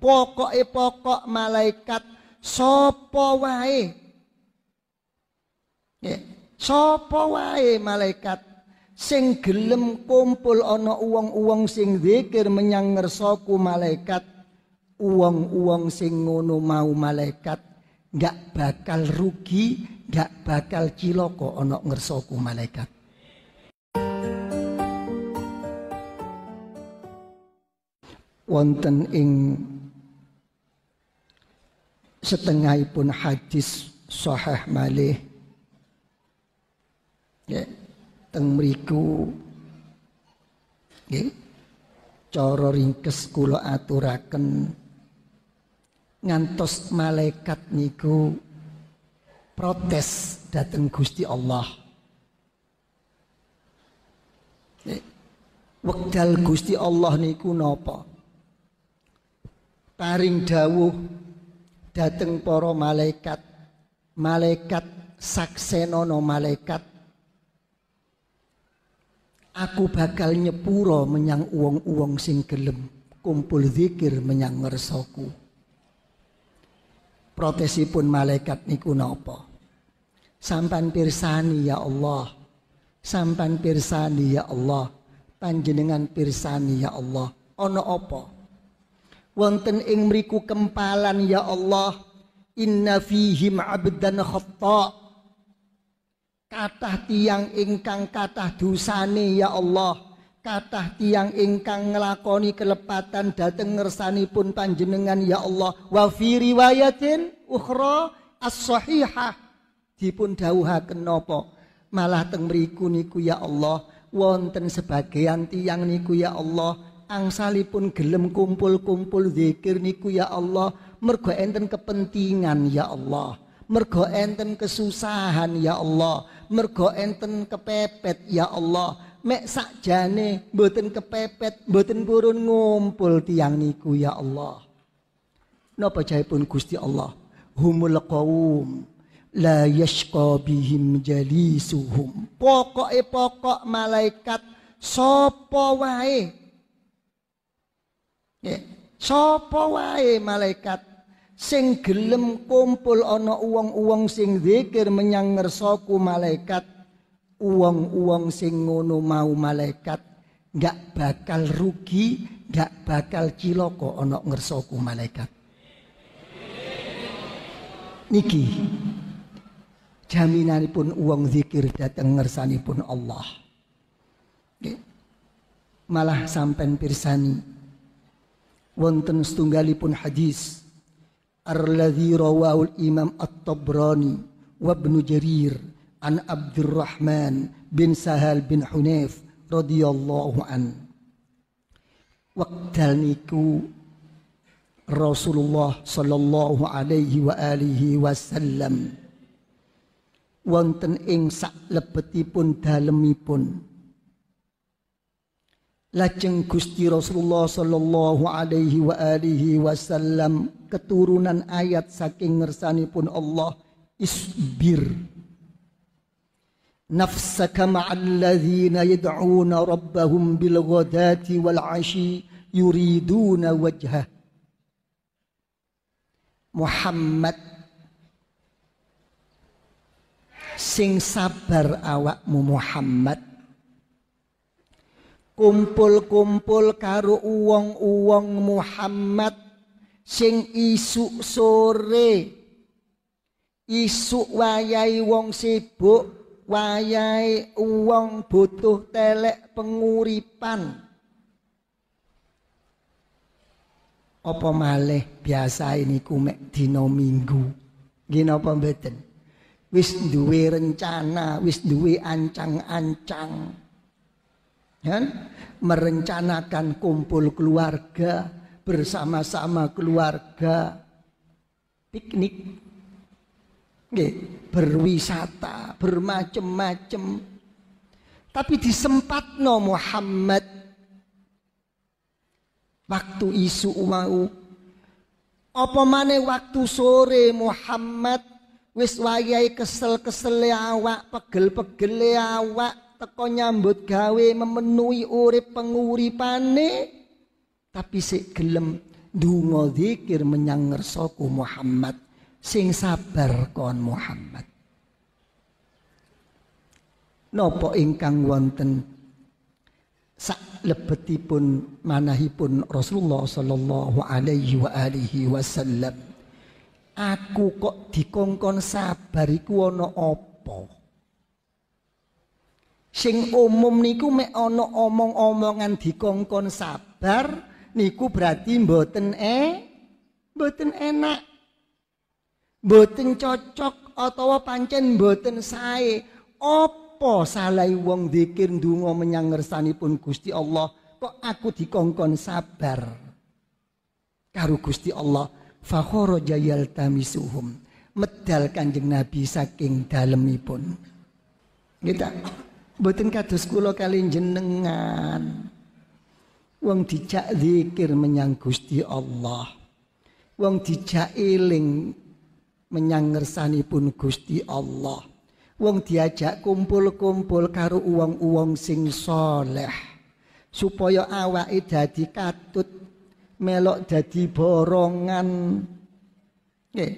pokoke pokok malaikat sapa wae ya, sapa wae malaikat sing gelem kumpul ana uang uang sing zikir menyang ngersaku malaikat uang uang sing ngono mau malaikat nggak bakal rugi nggak bakal ciloko ana ngersaku malaikat wonten ing setengahipun hadis sahih malih ya teng mriku nggih cara ringkes kula aturaken ngantos malaikat niku protes dateng Gusti Allah Wekdal Gusti Allah niku napa? paring dawuh dateng poro malaikat malaikat saksenono malaikat aku bakal nyepuro menyang uang-uang sing gelem kumpul zikir menyang ngersoku protesipun malaikat niku nopo sampan pirsani ya Allah sampan pirsani ya Allah panjenengan pirsani ya Allah ono opo wonten ing mriku kempalan ya Allah inna fihim abdan khata kathah tiyang ingkang kathah dosane ya Allah kathah tiyang ingkang nglakoni kelepatan dhateng ngersanipun panjenengan ya Allah wa fi riwayatin ukhra as-sahihah dipun dawuhaken napa malah teng mriku niku ya Allah wonten sebagian tiyang niku ya Allah angsalipun gelem kumpul-kumpul zikir niku ya Allah mergo enten kepentingan ya Allah mergo enten kesusahan ya Allah mergo enten kepepet ya Allah mek sakjane mboten kepepet mboten purun ngumpul tiang niku ya Allah napa pun Gusti Allah humul qaum la yashqa bihim jalisuhum pokoke pokok malaikat sapa wae Ya. wae malaikat sing gelem kumpul ana uang-uang sing zikir menyang ngersaku malaikat uang-uang sing ngono mau malaikat nggak bakal rugi nggak bakal ciloko ana ngersaku malaikat niki jaminanipun uang zikir dateng ngersanipun Allah. Malah sampai pirsani wonten setunggalipun hadis alladzi rawahu imam at-tabrani wa ibnu jarir an abdurrahman bin sahal bin hunaf radhiyallahu an waktal niku Rasulullah sallallahu alaihi wa alihi wasallam wonten ing sak lebetipun dalemipun Lajeng Gusti Rasulullah sallallahu alaihi wa alihi wasallam keturunan ayat saking pun Allah isbir nafsaka ma'al ladzina yad'una rabbahum bil ghadati wal 'ashi yuriduna wajhah Muhammad sing sabar awakmu Muhammad kumpul-kumpul karo uang-uang Muhammad sing isuk sore isuk wayai wong sibuk wayai uang butuh telek penguripan apa malih biasa ini kume dina minggu nggih napa mboten wis duwe rencana wis duwe ancang-ancang Ya? Merencanakan kumpul keluarga, bersama-sama keluarga, piknik, berwisata, bermacam-macam. Tapi No Muhammad waktu isu umau, Apa mana waktu sore Muhammad wis wayai kesel kesel awak, pegel pegel awak teko nyambut gawe memenuhi urip penguripane tapi sik gelem donga zikir menyang Muhammad sing sabar kon Muhammad napa ingkang wonten sak lebetipun manahipun Rasulullah sallallahu alaihi wa alihi wasallam aku kok dikongkon sabar iku ana apa Sing umum niku mek ana omong-omongan dikongkon sabar niku berarti mboten e mboten enak. Mboten cocok atau pancen mboten sae. Apa salah wong dikir dungo menyang pun Gusti Allah kok aku dikongkon sabar karo Gusti Allah fakhoro jayal tamisuhum medal kanjeng Nabi saking dalemipun. Gitu. Mboten kados kula kali jenengan. Wong dijak zikir menyang Gusti Allah. Wong dijak eling menyang pun Gusti Allah. Wong diajak kumpul-kumpul karo uang-uang sing soleh. Supaya awake dadi katut, melok dadi borongan. Nggih.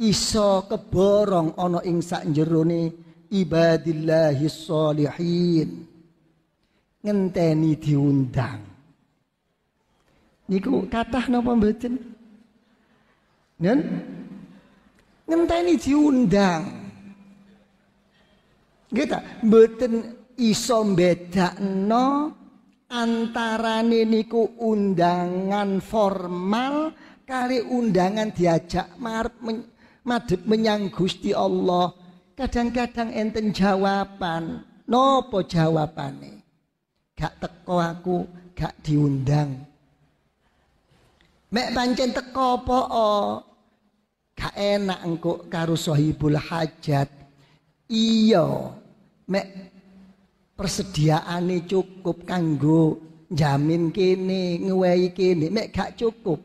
Iso keborong ana ing sak jerone ibadillahi sholihin ngenteni diundang niku kathah napa mboten nen ngenteni diundang ta mboten iso bedakno antarane niku undangan formal kali undangan diajak marep men, madhep menyang Gusti Allah kadang-kadang enten jawaban nopo jawabane gak teko aku gak diundang mek pancen teko po o. gak enak engko karo sohibul hajat iya mek persediaane cukup kanggo jamin kene ngewehi kene mek gak cukup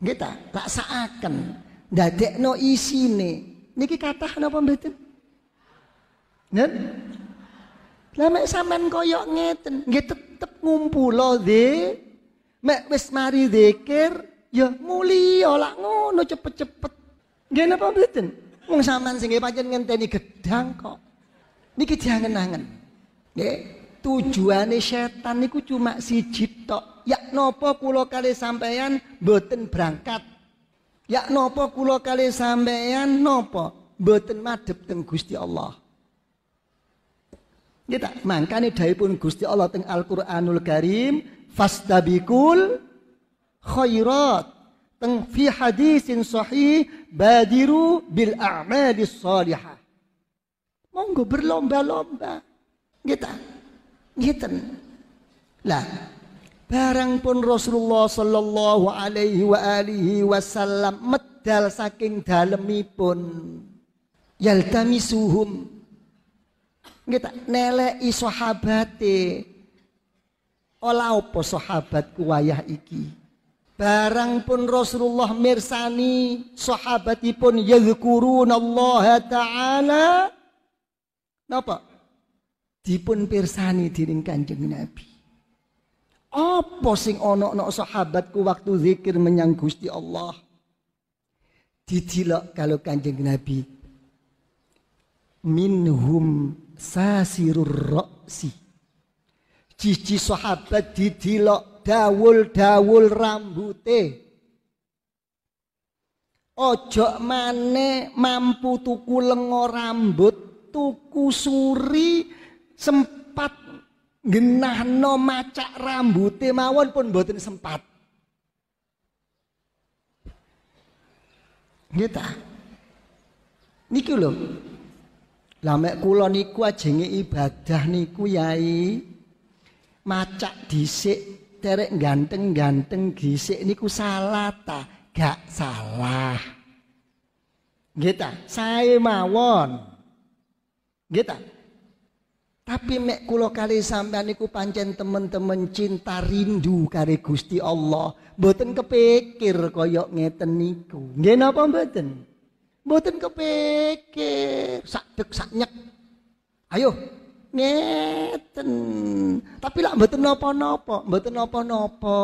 kita laksanakan dadekno isine Niki kata, napa mboten? Nen? Lah mek sampean koyok ngeten, nggih tetep ngumpul loh deh, Mek wis mari zikir, ya mulia ya lak ngono cepet-cepet. Nggih napa mboten? Wong sampean sing pancen ngenteni gedang kok. Niki nangan angen tujuan tujuane setan niku cuma si cipto, Ya napa kula kali sampeyan mboten berangkat Ya nopo kula kali sampeyan nopo mboten madhep teng Gusti Allah. Nggih tak mangkane daipun Gusti Allah teng Al-Qur'anul Karim fastabikul khairat teng fi hadisin sahih badiru bil a'mali salihah. Monggo berlomba-lomba. Nggih ta? Lah, Barang pun Rasulullah sallallahu alaihi wa alihi wasallam medal saking dalemipun yaltamisuhum kita neleki sahabate ola opo sahabatku wayah iki barang pun Rasulullah mirsani sahabatipun yadhkuruna Allah taala napa dipun pirsani dening Kanjeng Nabi apa sing ana ana sahabatku waktu zikir menyang Gusti Allah? Didilok kalau Kanjeng Nabi. Minhum sasirur ra'si. Cici sahabat didilok dawul-dawul rambute. Ojo maneh mampu tuku lengo rambut, tuku suri sempat no macak rambut mawon pun ini sempat. gita. ta? Niki lho. Lah mek kula niku ajenge ibadah niku yai macak dhisik terek ganteng-ganteng gisik niku salah ta? Gak salah. gita saya Sae mawon. Nggih ta? Tapi mek kula kali sampean niku pancen temen-temen cinta rindu kare Gusti Allah. Mboten kepikir kaya ngeten niku. Nggih napa mboten? Mboten kepikir sak dek sak nyek. Ayo ngeten. Tapi lak mboten napa-napa, mboten napa-napa.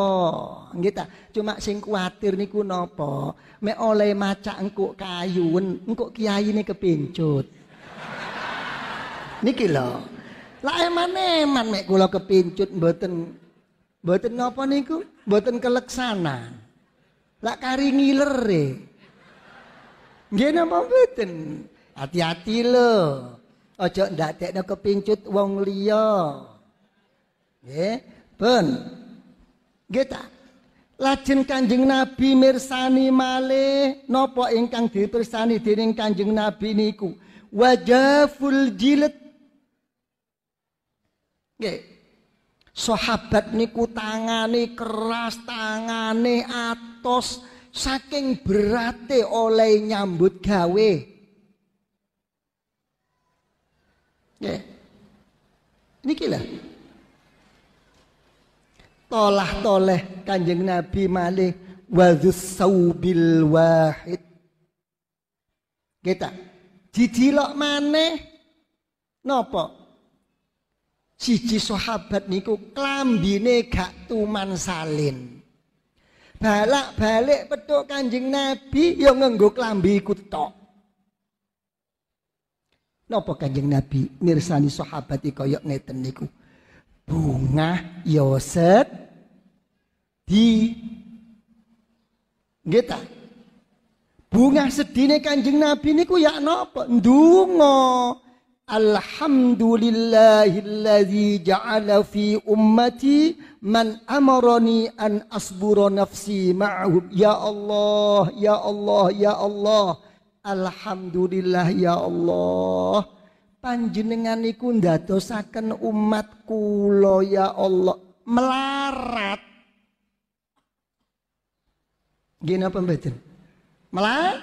Nggih ta, cuma sing kuwatir niku napa? Mek oleh macak engkuk kayun, engkuk ini kepincut. Niki lho. Lah eman-eman mek kula kepincut mboten mboten napa niku? Mboten keleksanan. Lah kari ngilere. Nggih napa mboten? Hati-hati lho. Aja ndadekno kepincut wong liya. Nggih, pun. Nggih ta? Lajeng Kanjeng Nabi mirsani male nopo ingkang dipirsani dening Kanjeng Nabi niku? Wajaful jilid Nggih. Sahabat niku tangane keras, tangane atos saking berate oleh nyambut gawe. Nggih. Niki lah. Tolah toleh Kanjeng Nabi malih wa saubil wahid. Kita jijilok maneh napa? Siji sahabat niku klambine gak tuman salin. Balak-balik petuk Kanjeng Nabi ya ngenggo klambi iku tok. Napa Kanjeng Nabi mirsani sahabat iki kaya ngeten niku. Bunga yoset ya di nggih ta? Bunga sedine Kanjeng Nabi niku ya napa? Ndonga. Alhamdulillahilladzi ja'ala fi ummati man amarani an asbura nafsi ma'hum. Ya Allah, ya Allah, ya Allah. Alhamdulillah ya Allah. Panjenengan iku ndadosaken umat kula ya Allah. Melarat. Gini apa mboten? Melarat.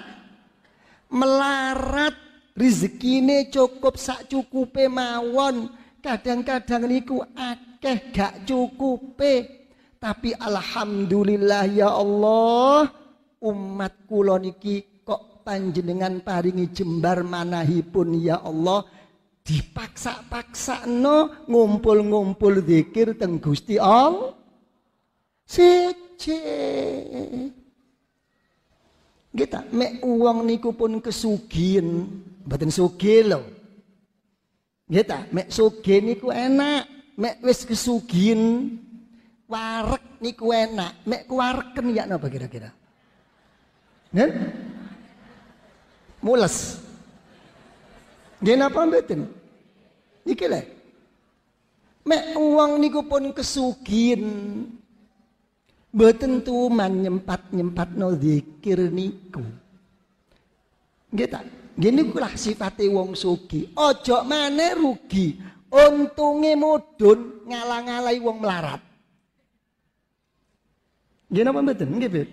Melarat rezekine cukup sak cukup mawon kadang-kadang niku akeh gak cukupe tapi alhamdulillah ya Allah umat kula niki kok panjenengan paringi jembar manahipun ya Allah dipaksa-paksa no ngumpul-ngumpul zikir teng Gusti Allah sece kita mek uang niku pun kesugin. Mboten sugih lho. Nggih ta, mek sugih niku enak, mek wis kesugihin warek niku enak, mek kuwareken ya napa kira-kira. Nen? Mules. Nggih napa mboten? Niki lho. Mek uang niku pun kesugihin Mboten tuman nyempat-nyempat no zikir niku. Nggih ta? Gini kulah sifati wong sugi. Ojo mana rugi. untungnya mudun ngalang-alai wong melarat. Gini apa betul nggih, Bib?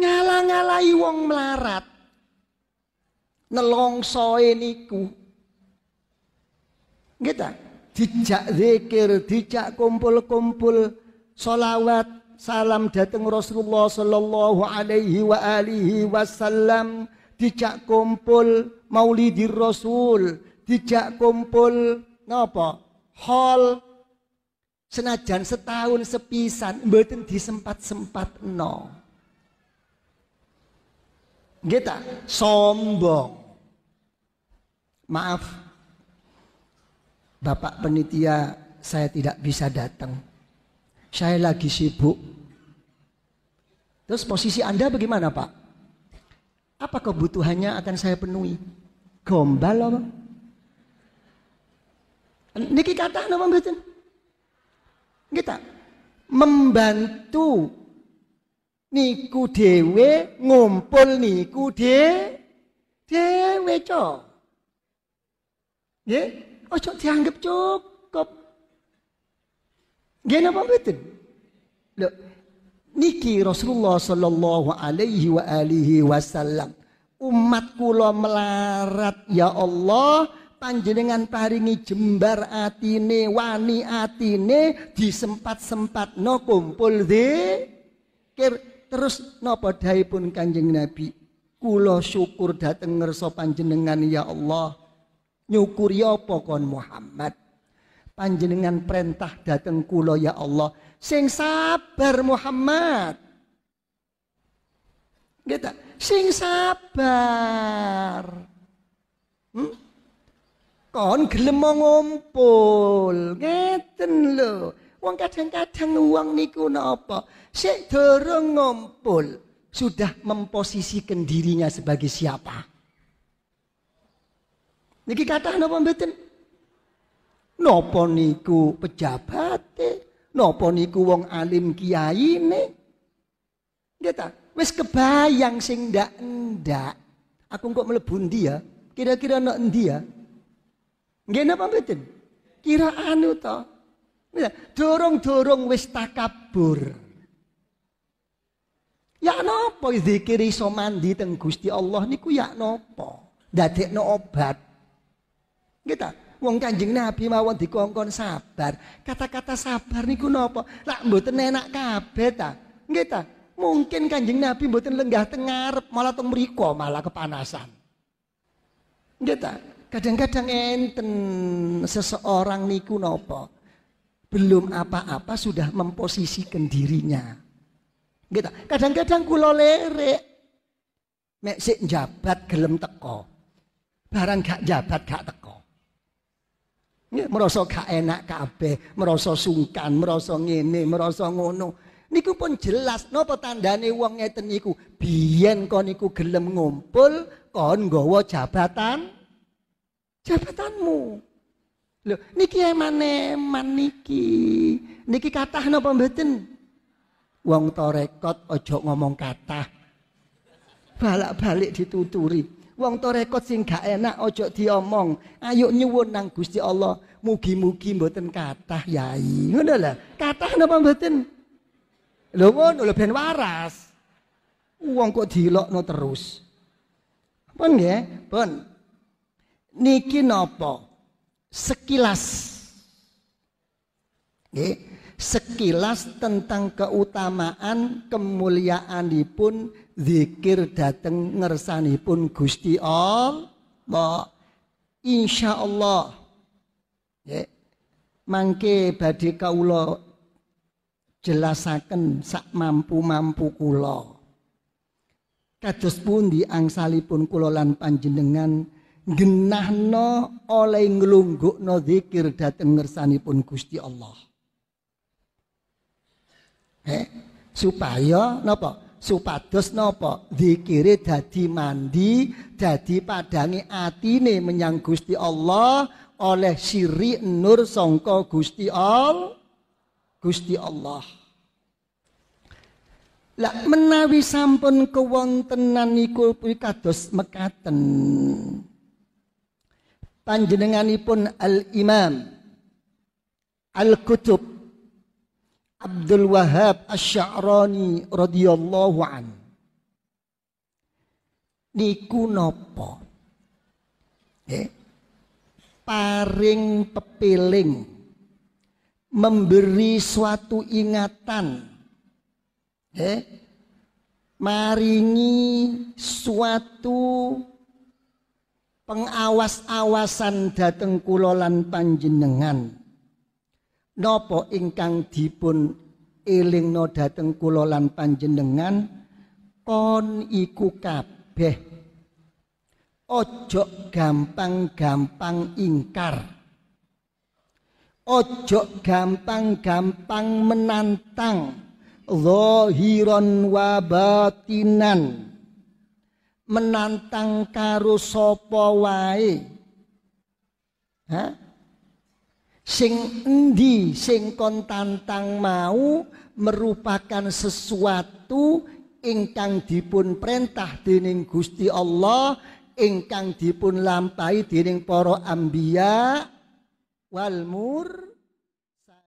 Ngalang-alai wong melarat. Nelongsoe niku. Nggih ta? Dijak zikir, dijak kumpul-kumpul solawat salam datang Rasulullah sallallahu alaihi wa wasallam tidak kumpul Maulidir Rasul, dijak kumpul kenapa Hall senajan setahun sepisan mboten disempat-sempat no. Kita sombong. Maaf, Bapak penitia saya tidak bisa datang. Saya lagi sibuk. Terus posisi Anda bagaimana Pak? Apa kebutuhannya akan saya penuhi? Gombal apa? Niki kata apa mboten? Kita membantu niku dewe ngumpul niku de dewe cok. ya ojo dianggap cukup. Nggih apa mboten? Loh, niki Rasulullah sallallahu alaihi wa alihi wasallam umat kula melarat ya Allah panjenengan paringi jembar atine wani atine disempat-sempat no kumpul zikir terus napa pun Kanjeng Nabi kula syukur dateng ngerso panjenengan ya Allah nyukuri apa kon Muhammad panjenengan perintah dateng kula ya Allah Sing sabar Muhammad. Gitu. Sing sabar. Hmm? Kon gelem ngumpul. Ngeten lho. Wong kadang-kadang uang niku napa? Sik dorong ngumpul sudah memposisikan dirinya sebagai siapa? Niki kata napa mboten? Napa niku pejabat? Nopo niku wong alim Kiai nih, dia tak. Wis kebayang sing ndak-ndak. Aku kok mlebu dia. Ya? Kira-kira nak dia. ya? napa betin? Kira anu to. Dorong-dorong wis takabur. Ya nopo zikir iso mandi teng Gusti Allah niku ya nopo. Dadekno obat. Nggih ta? Wong Kanjeng Nabi mawon dikongkon sabar. Kata-kata sabar niku nopo Lak mboten enak kabeh ta. Nggih ta? Mungkin Kanjeng Nabi mboten lenggah tengar malah teng mriku malah kepanasan. Nggih ta? Kadang-kadang enten seseorang niku nopo Belum apa-apa sudah memposisikan dirinya. Nggih Kadang-kadang kula lerek mek sik njabat gelem teko. Barang gak jabat gak teko merasa gak enak kabeh, merasa sungkan, merasa ngene, merasa ngono. Niku pun jelas napa tandane wong ngeten niku. Biyen kon niku gelem ngumpul, kon nggawa jabatan jabatanmu. Lho, niki emane maniki, niki. Niki kathah napa mboten? Wong kot aja ngomong kathah. Balak-balik dituturi wong torekot sing gak enak ojo diomong ayo nyuwun nang Gusti Allah mugi-mugi mboten kathah yai ngono lho kathah napa mboten lho ngono lho ben waras wong kok dilokno terus pun nggih pun niki napa sekilas nggih sekilas tentang keutamaan kemuliaanipun zikir dateng pun Gusti Allah insya Allah ya mangke badhe kawula jelasaken sak mampu-mampu kula kados pun angsalipun kula lan panjenengan genahno oleh no zikir dateng dhateng pun Gusti Allah eh supaya napa supados napa zikire dadi mandi dadi padangi atine menyang Gusti Allah oleh siri nur songko Gusti Allah Gusti Allah lah menawi sampun kewontenan niku kados mekaten panjenenganipun Al Imam Al Kutub Abdul Wahab Asy'arani radhiyallahu an. Niku napa? Eh, paring pepiling memberi suatu ingatan eh, maringi suatu pengawas-awasan dateng kulolan panjenengan napa ingkang dipun elingno dhateng kula lan panjenengan kon iku kabeh ojo gampang-gampang ingkar ojo gampang-gampang menantang zahiran wa batinan menantang karo sapa wae ha sing endi sing kon tantang mau merupakan sesuatu ingkang dipun perintah dening Gusti Allah ingkang dipun lampahi dening para ambia wal mur